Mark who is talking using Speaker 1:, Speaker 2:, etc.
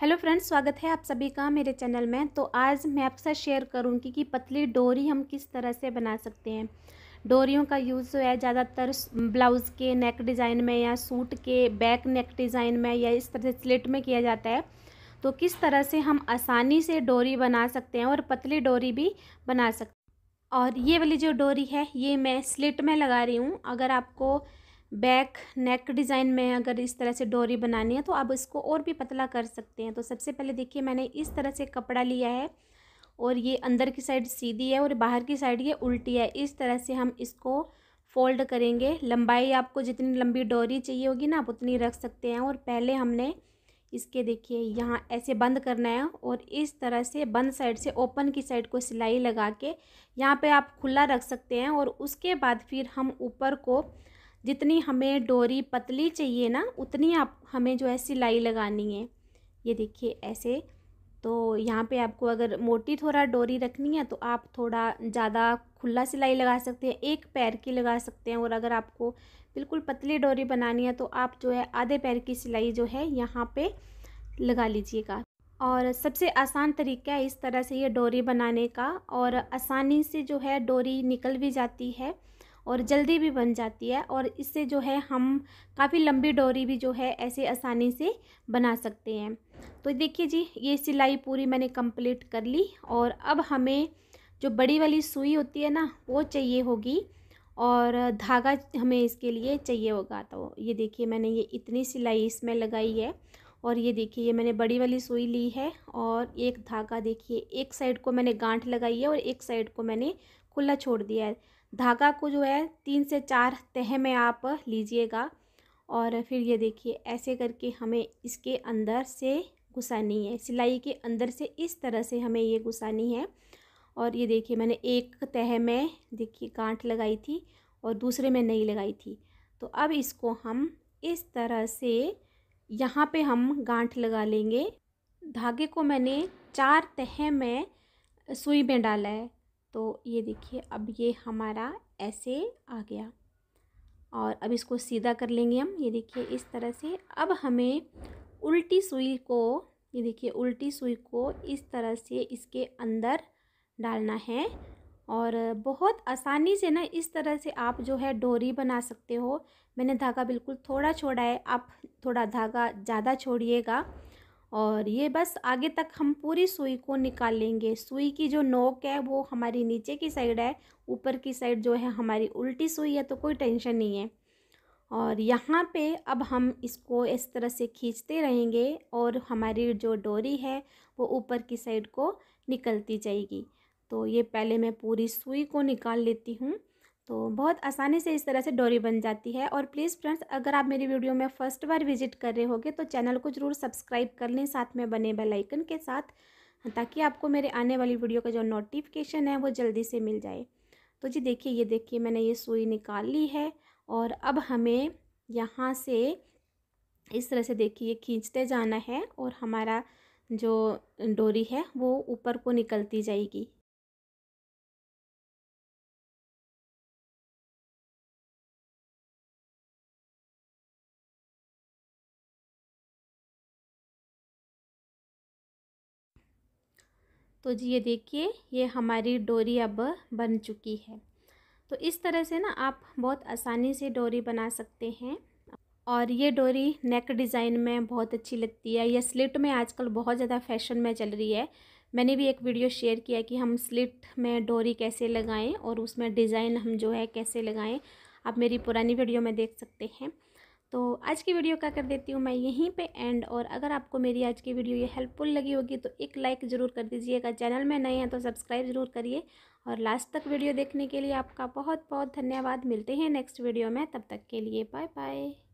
Speaker 1: hello friends स्वागत है आप सभी का मेरे चैनल में तो आज मैं आपसे शेयर करूंगी कि पतली डोरी हम किस तरह से बना सकते हैं डोरियों का यूज़ जो है ज़्यादातर ब्लाउज़ के नेक डिज़ाइन में या सूट के बैक नेक डिज़ाइन में या इस तरह से स्लिट में किया जाता है तो किस तरह से हम आसानी से डोरी बना सकते हैं और पतली डोरी भी बना सकते हैं और ये वाली जो डोरी है ये मैं स्लिट में लगा रही हूँ अगर आपको बैक नेक डिज़ाइन में अगर इस तरह से डोरी बनानी है तो आप इसको और भी पतला कर सकते हैं तो सबसे पहले देखिए मैंने इस तरह से कपड़ा लिया है और ये अंदर की साइड सीधी है और बाहर की साइड ये उल्टी है इस तरह से हम इसको फोल्ड करेंगे लंबाई आपको जितनी लंबी डोरी चाहिए होगी ना आप उतनी रख सकते हैं और पहले हमने इसके देखिए यहाँ ऐसे बंद करना है और इस तरह से बंद साइड से ओपन की साइड को सिलाई लगा के यहाँ पे आप खुला रख सकते हैं और उसके बाद फिर हम ऊपर को जितनी हमें डोरी पतली चाहिए ना उतनी आप हमें जो है सिलाई लगानी है ये देखिए ऐसे तो यहाँ पे आपको अगर मोटी थोड़ा डोरी रखनी है तो आप थोड़ा ज़्यादा खुला सिलाई लगा सकते हैं एक पैर की लगा सकते हैं और अगर आपको बिल्कुल पतली डोरी बनानी है तो आप जो है आधे पैर की सिलाई जो है यहाँ पे लगा लीजिएगा और सबसे आसान तरीका है इस तरह से ये डोरी बनाने का और आसानी से जो है डोरी निकल भी जाती है और जल्दी भी बन जाती है और इससे जो है हम काफ़ी लंबी डोरी भी जो है ऐसे आसानी से बना सकते हैं तो देखिए जी ये सिलाई पूरी मैंने कंप्लीट कर ली और अब हमें जो बड़ी वाली सुई होती है ना वो चाहिए होगी और धागा हमें इसके लिए चाहिए होगा तो ये देखिए मैंने ये इतनी सिलाई इसमें लगाई है और ये देखिए ये मैंने बड़ी वाली सुई ली है और एक धागा देखिए एक साइड को मैंने गांठ लगाई है और एक साइड को मैंने खुला छोड़ दिया है धागा को जो है तीन से चार तह में आप लीजिएगा और फिर ये देखिए ऐसे करके हमें इसके अंदर से घुसानी है सिलाई के अंदर से इस तरह से हमें ये घुसानी है और ये देखिए मैंने एक तह में देखिए गांठ लगाई थी और दूसरे में नहीं लगाई थी तो अब इसको हम इस तरह से यहाँ पे हम गांठ लगा लेंगे धागे को मैंने चार तह में सुई में डाला है तो ये देखिए अब ये हमारा ऐसे आ गया और अब इसको सीधा कर लेंगे हम ये देखिए इस तरह से अब हमें उल्टी सुई को ये देखिए उल्टी सुई को इस तरह से इसके अंदर डालना है और बहुत आसानी से ना इस तरह से आप जो है डोरी बना सकते हो मैंने धागा बिल्कुल थोड़ा छोड़ा है आप थोड़ा धागा ज़्यादा छोड़िएगा और ये बस आगे तक हम पूरी सुई को निकाल लेंगे सुई की जो नोक है वो हमारी नीचे की साइड है ऊपर की साइड जो है हमारी उल्टी सुई है तो कोई टेंशन नहीं है और यहाँ पे अब हम इसको इस तरह से खींचते रहेंगे और हमारी जो डोरी है वो ऊपर की साइड को निकलती जाएगी तो ये पहले मैं पूरी सुई को निकाल लेती हूँ तो बहुत आसानी से इस तरह से डोरी बन जाती है और प्लीज़ फ्रेंड्स अगर आप मेरी वीडियो में फ़र्स्ट बार विजिट कर रहे होगे तो चैनल को ज़रूर सब्सक्राइब कर लें साथ में बने बेल आइकन के साथ ताकि आपको मेरे आने वाली वीडियो का जो नोटिफिकेशन है वो जल्दी से मिल जाए तो जी देखिए ये देखिए मैंने ये सुई निकाल ली है और अब हमें यहाँ से इस तरह से देखिए खींचते जाना है और हमारा जो डोरी है वो ऊपर को निकलती जाएगी तो जी ये देखिए ये हमारी डोरी अब बन चुकी है तो इस तरह से ना आप बहुत आसानी से डोरी बना सकते हैं और ये डोरी नेक डिज़ाइन में बहुत अच्छी लगती है यह स्लिट में आजकल बहुत ज़्यादा फैशन में चल रही है मैंने भी एक वीडियो शेयर किया कि हम स्लिट में डोरी कैसे लगाएं और उसमें डिज़ाइन हम जो है कैसे लगाएं आप मेरी पुरानी वीडियो में देख सकते हैं तो आज की वीडियो का कर देती हूँ मैं यहीं पे एंड और अगर आपको मेरी आज की वीडियो ये हेल्पफुल लगी होगी तो एक लाइक ज़रूर कर दीजिएगा चैनल में नए हैं तो सब्सक्राइब ज़रूर करिए और लास्ट तक वीडियो देखने के लिए आपका बहुत बहुत धन्यवाद मिलते हैं नेक्स्ट वीडियो में तब तक के लिए बाय बाय